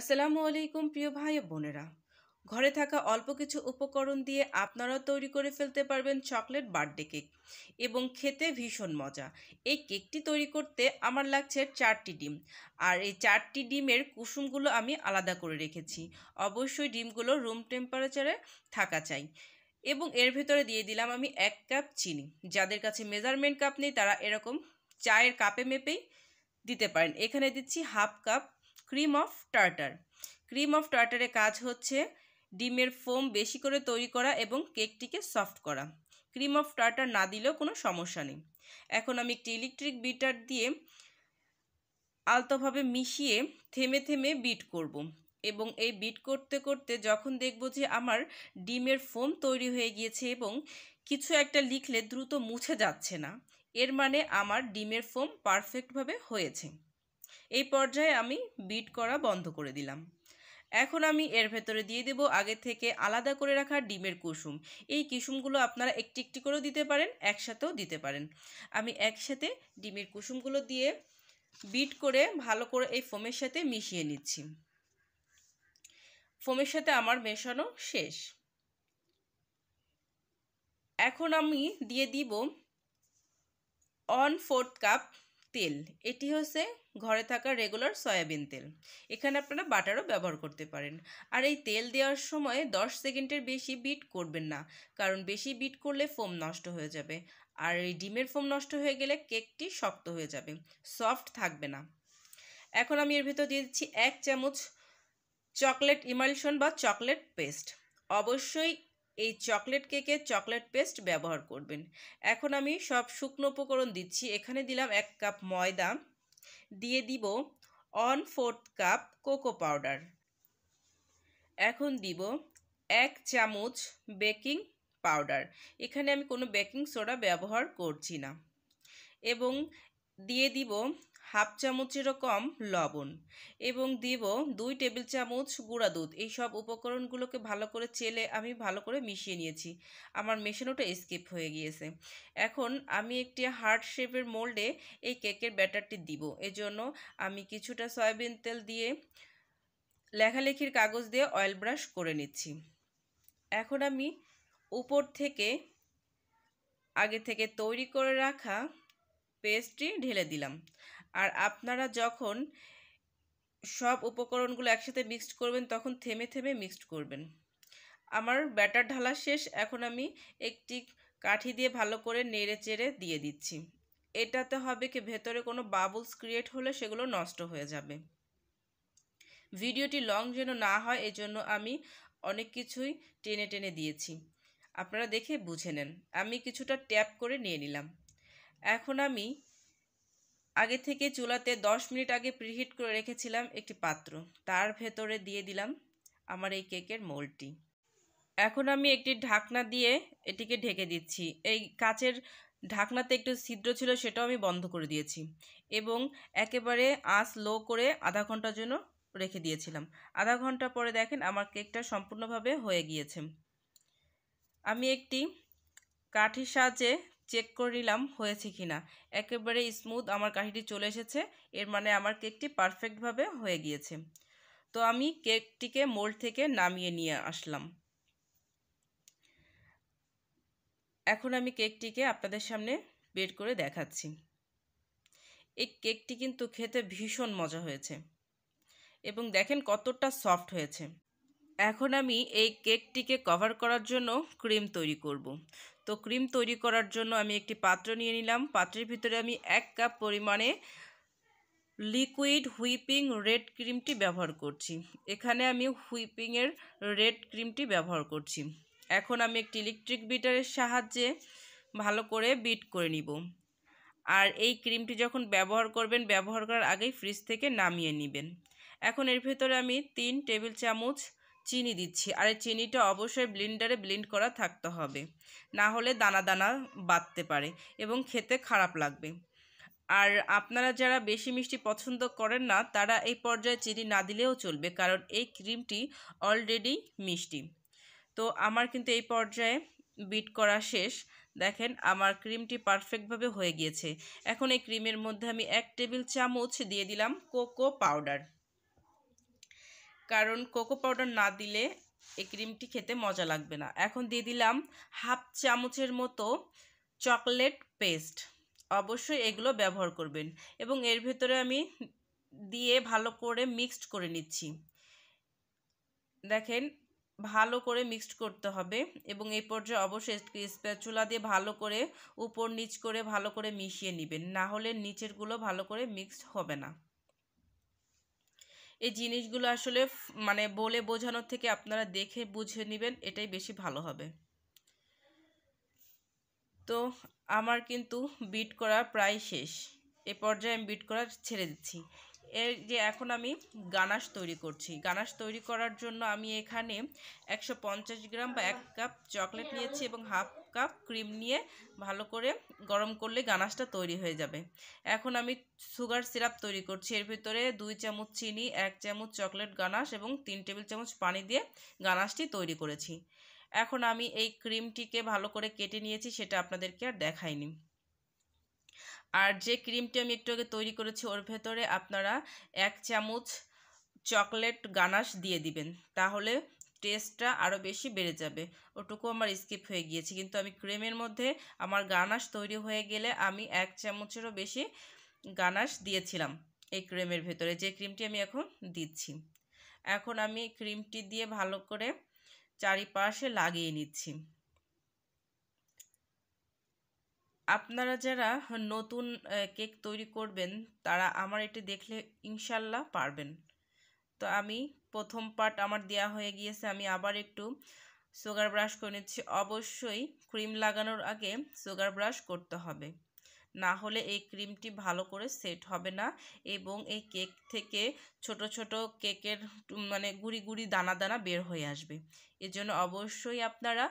আসসালামু আলাইকুম প্রিয় ভাই বোনেরা ঘরে থাকা অল্প কিছু উপকরণ দিয়ে আপনারাও তৈরি করে ফেলতে পারবেন চকলেট বার্থডে কেক এবং খেতে ভীষণ মজা এই কেকটি তৈরি করতে আমার লাগছে চারটি ডিম আর এই চারটি ডিমের কুসুমগুলো আমি আলাদা করে রেখেছি অবশ্যই ডিমগুলো রুম টেম্পারেচারে থাকা চাই এবং এর ভেতরে দিয়ে দিলাম আমি এক কাপ চিনি যাদের কাছে মেজারমেন্ট কাপ নেই তারা এরকম চায়ের কাপে মেপেই দিতে পারেন এখানে দিচ্ছি half cup cream of tartar cream of টার্টারের কাজ হচ্ছে ডিমের ফোম বেশি করে তৈরি করা এবং কেকটিকে সফট করা ক্রিম অফ টার্টার না দিলেও কোনো সমস্যা নেই এখন আমি একটি ইলেকট্রিক বিটার দিয়ে আলতোভাবে মিশিয়ে থেমে থেমে বিট করব। এবং এই বিট করতে করতে যখন দেখব যে আমার ডিমের ফোম তৈরি হয়ে গিয়েছে এবং কিছু একটা লিখলে দ্রুত মুছে যাচ্ছে না এর মানে আমার ডিমের ফোম পারফেক্টভাবে হয়েছে এই পর্যায়ে আমি বিট করা বন্ধ করে দিলাম এখন আমি এর ভেতরে দিয়ে দেব আগে থেকে আলাদা করে রাখা ডিমের কুসুম এই কুসুমগুলো আপনারা একটি একটি করেও দিতে পারেন একসাথেও দিতে পারেন আমি একসাথে ডিমের কুসুমগুলো দিয়ে বিট করে ভালো করে এই ফোমের সাথে মিশিয়ে নিচ্ছি ফোমের সাথে আমার মেশানো শেষ এখন আমি দিয়ে দিব অন ফোর্থ কাপ তেল এটি হচ্ছে ঘরে থাকা রেগুলার সয়াবিন তেল এখানে আপনারা বাটারও ব্যবহার করতে পারেন আর এই তেল দেওয়ার সময় দশ সেকেন্ডের বেশি বিট করবেন না কারণ বেশি বিট করলে ফোম নষ্ট হয়ে যাবে আর এই ডিমের ফোম নষ্ট হয়ে গেলে কেকটি শক্ত হয়ে যাবে সফট থাকবে না এখন আমি এর ভেতর দিয়ে দিচ্ছি এক চামচ চকলেট ইমালশন বা চকলেট পেস্ট অবশ্যই এই চকলেট কেকে চকলেট পেস্ট ব্যবহার করবেন এখন আমি সব শুকনো উপকরণ দিচ্ছি এখানে দিলাম এক কাপ ময়দা দিয়ে দিব one fourth cup cocoa powder এখন দিব এক চামচ বেকিং পাউডার এখানে আমি কোনো বেকিং সোডা ব্যবহার করছি না এবং দিয়ে দিব হাফ চামচেরও কম লবণ এবং দিব দুই টেবিল চামচ গুঁড়া দুধ এই সব উপকরণগুলোকে ভালো করে চেলে আমি ভালো করে মিশিয়ে নিয়েছি আমার মেশানোটা স্কিপ হয়ে গিয়েছে এখন আমি একটি হার্ড শেপের মোল্ডে এই কেকের ব্যাটারটি দিব এজন্য আমি কিছুটা সয়াবিন তেল দিয়ে লেখালেখির কাগজ দিয়ে অয়েল ব্রাশ করে নিচ্ছি এখন আমি উপর থেকে আগে থেকে তৈরি করে রাখা পেস্টটি ঢেলে দিলাম আর আপনারা যখন সব উপকরণগুলো একসাথে মিক্সড করবেন তখন থেমে থেমে মিক্সড করবেন আমার ব্যাটার ঢালা শেষ এখন আমি একটি কাঠি দিয়ে ভালো করে নেড়ে চেড়ে দিয়ে দিচ্ছি এটাতে হবে কি ভেতরে কোনো বাবলস ক্রিয়েট হলে সেগুলো নষ্ট হয়ে যাবে ভিডিওটি লং যেন না হয় এজন্য আমি অনেক কিছুই টেনে টেনে দিয়েছি আপনারা দেখে বুঝে নেন আমি কিছুটা ট্যাপ করে নিয়ে নিলাম এখন আমি আগে থেকে চুলাতে 10 মিনিট আগে প্রিহিট করে রেখেছিলাম একটি পাত্র তার ভেতরে দিয়ে দিলাম আমার এই কেকের মোলটি এখন আমি একটি ঢাকনা দিয়ে এটিকে ঢেকে দিচ্ছি এই কাচের ঢাকনাতে একটু ছিদ্র ছিল সেটাও আমি বন্ধ করে দিয়েছি এবং একেবারে আঁচ লো করে আধা ঘন্টার জন্য রেখে দিয়েছিলাম আধা ঘন্টা পরে দেখেন আমার কেকটা সম্পূর্ণভাবে হয়ে গিয়েছে আমি একটি কাঠির সাহায্যে চেক করে নিলাম হয়েছে কি না একেবারে স্মুথ আমার কাঠিটি চলে এসেছে এর মানে আমার কেকটি পারফেক্টভাবে হয়ে গিয়েছে তো আমি কেকটিকে মোল্ড থেকে নামিয়ে নিয়ে আসলাম এখন আমি কেকটিকে আপনাদের সামনে বের করে দেখাচ্ছি এই কেকটি কিন্তু খেতে ভীষণ মজা হয়েছে এবং দেখেন কতটা সফট হয়েছে এখন আমি এই কেকটিকে কভার করার জন্য ক্রিম তৈরি করব। তো ক্রিম তৈরি করার জন্য আমি একটি পাত্র নিয়ে নিলাম পাত্রের ভিতরে আমি এক কাপ পরিমাণে লিকুইড হুইপিং রেড ক্রিমটি ব্যবহার করছি এখানে আমি হুইপিংয়ের রেড ক্রিমটি ব্যবহার করছি এখন আমি একটি ইলেকট্রিক বিটারের সাহায্যে ভালো করে বিট করে নিব আর এই ক্রিমটি যখন ব্যবহার করবেন ব্যবহার করার আগেই ফ্রিজ থেকে নামিয়ে নেবেন এখন এর ভেতরে আমি তিন টেবিল চামচ চিনি দিচ্ছি আর এই চিনিটা অবশ্যই ব্লেন্ডারে ব্লেন্ড করা থাকতে হবে না হলে দানা দানা বাঁধতে পারে এবং খেতে খারাপ লাগবে আর আপনারা যারা বেশি মিষ্টি পছন্দ করেন না তারা এই পর্যায়ে চিনি না দিলেও চলবে কারণ এই ক্রিমটি অলরেডি মিষ্টি তো আমার কিন্তু এই পর্যায়ে বিট করা শেষ দেখেন আমার ক্রিমটি পারফেক্টভাবে হয়ে গিয়েছে এখন এই ক্রিমের মধ্যে আমি এক টেবিল চামচ দিয়ে দিলাম কোকো পাউডার কারণ কোকো পাউডার না দিলে এই ক্রিমটি খেতে মজা লাগবে না এখন দিয়ে দিলাম হাফ চামচের মতো চকলেট পেস্ট অবশ্যই এগুলো ব্যবহার করবেন এবং এর ভেতরে আমি দিয়ে ভালো করে মিক্সড করে নিচ্ছি দেখেন ভালো করে মিক্সড করতে হবে এবং এই পর্যায়ে অবশ্যই স্প্যাচুলা দিয়ে ভালো করে উপর নিচ করে ভালো করে মিশিয়ে নেবেন না হলে নিচেরগুলো ভালো করে মিক্সড হবে না এই জিনিসগুলো আসলে মানে বলে বোঝানোর থেকে আপনারা দেখে বুঝে নেবেন এটাই বেশি ভালো হবে তো আমার কিন্তু বিট করা প্রায় শেষ এ পর্যায়ে আমি বিট করা ছেড়ে দিচ্ছি এর যে এখন আমি গানাশ তৈরি করছি গানাশ তৈরি করার জন্য আমি এখানে একশো গ্রাম বা এক কাপ চকলেট নিয়েছি এবং হাফ কাপ ক্রিম নিয়ে ভালো করে গরম করলে গানাশটা তৈরি হয়ে যাবে এখন আমি সুগার সিরাপ তৈরি করছি এর ভিতরে দুই চামচ চিনি এক চামচ চকলেট গানাশ এবং তিন টেবিল চামচ পানি দিয়ে গানাশটি তৈরি করেছি এখন আমি এই ক্রিমটিকে ভালো করে কেটে নিয়েছি সেটা আপনাদেরকে আর দেখাইনি আর যে ক্রিমটি আমি একটু আগে তৈরি করেছি ওর ভেতরে আপনারা এক চামচ চকলেট গানাশ দিয়ে দিবেন তাহলে টেস্টটা আরও বেশি বেড়ে যাবে ওটুকু আমার স্কিপ হয়ে গিয়েছে কিন্তু আমি ক্রেমের মধ্যে আমার গানাশ তৈরি হয়ে গেলে আমি এক চামচেরও বেশি গানাশ দিয়েছিলাম এই ক্রিমের ভেতরে যে ক্রিমটি আমি এখন দিচ্ছি এখন আমি ক্রিমটি দিয়ে ভালো করে চারিপাশে লাগিয়ে নিচ্ছি আপনারা যারা নতুন কেক তৈরি করবেন তারা আমার এটি দেখলে ইনশাল্লাহ পারবেন তো আমি প্রথম পার্ট আমার দেয়া হয়ে গিয়েছে আমি আবার একটু সুগার ব্রাশ করে নিচ্ছি অবশ্যই ক্রিম লাগানোর আগে সুগার ব্রাশ করতে হবে না হলে এই ক্রিমটি ভালো করে সেট হবে না এবং এই কেক থেকে ছোট ছোট কেকের মানে গুড়ি গুড়ি দানা দানা বের হয়ে আসবে এজন্য অবশ্যই আপনারা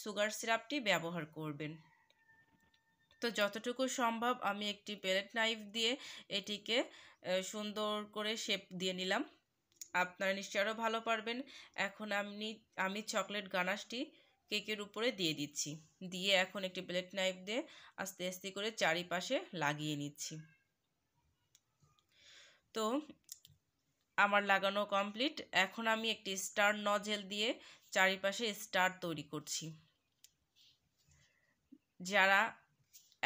সুগার সিরাপটি ব্যবহার করবেন তো যতটুকু সম্ভব আমি একটি পেলেট নাইফ দিয়ে এটিকে সুন্দর করে শেপ দিয়ে নিলাম আপনারা নিশ্চয় আরও ভালো পারবেন এখন আমি আমি চকলেট গানাশটি কেকের উপরে দিয়ে দিচ্ছি দিয়ে এখন একটি প্লেট নাইফ দিয়ে আস্তে আস্তে করে চারিপাশে লাগিয়ে নিচ্ছি তো আমার লাগানো কমপ্লিট এখন আমি একটি স্টার নজেল দিয়ে চারিপাশে স্টার তৈরি করছি যারা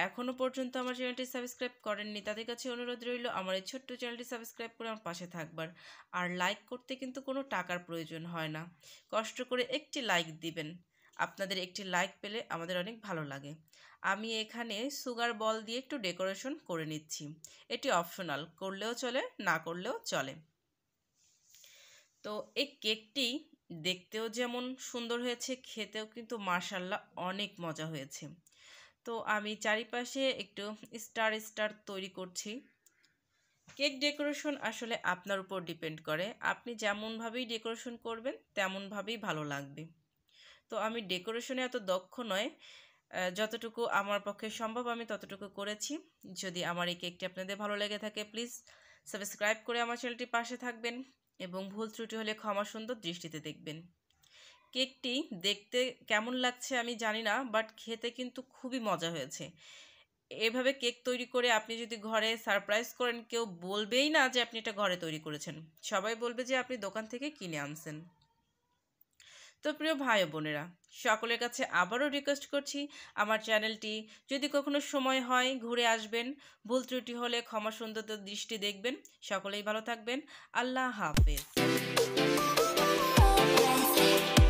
এখনও পর্যন্ত আমার চ্যানেলটি সাবস্ক্রাইব করেননি তাদের কাছে অনুরোধ রইল আমার এই ছোট্ট চ্যানেলটি সাবস্ক্রাইব করে আমার পাশে থাকবার আর লাইক করতে কিন্তু কোনো টাকার প্রয়োজন হয় না কষ্ট করে একটি লাইক দিবেন আপনাদের একটি লাইক পেলে আমাদের অনেক ভালো লাগে আমি এখানে সুগার বল দিয়ে একটু ডেকোরেশন করে নিচ্ছি এটি অপশনাল করলেও চলে না করলেও চলে তো এই কেকটি দেখতেও যেমন সুন্দর হয়েছে খেতেও কিন্তু মার্শাল্লাহ অনেক মজা হয়েছে তো আমি চারিপাশে একটু স্টার স্টার তৈরি করছি কেক ডেকোরেশন আসলে আপনার উপর ডিপেন্ড করে আপনি যেমনভাবেই ডেকোরেশন করবেন তেমনভাবেই ভালো লাগবে তো আমি ডেকোরেশনে এত দক্ষ নয় যতটুকু আমার পক্ষে সম্ভব আমি ততটুকু করেছি যদি আমার এই কেকটি আপনাদের ভালো লেগে থাকে প্লিজ সাবস্ক্রাইব করে আমার চ্যানেলটি পাশে থাকবেন এবং ভুল ত্রুটি হলে ক্ষমা সুন্দর দৃষ্টিতে দেখবেন কেকটি দেখতে কেমন লাগছে আমি জানি না বাট খেতে কিন্তু খুবই মজা হয়েছে এভাবে কেক তৈরি করে আপনি যদি ঘরে সারপ্রাইজ করেন কেউ বলবেই না যে আপনি এটা ঘরে তৈরি করেছেন সবাই বলবে যে আপনি দোকান থেকে কিনে আনছেন তো প্রিয় ভাই বোনেরা সকলের কাছে আবারও রিকোয়েস্ট করছি আমার চ্যানেলটি যদি কখনো সময় হয় ঘুরে আসবেন ভুল ত্রুটি হলে ক্ষমা সুন্দর দৃষ্টি দেখবেন সকলেই ভালো থাকবেন আল্লাহ হাফেজ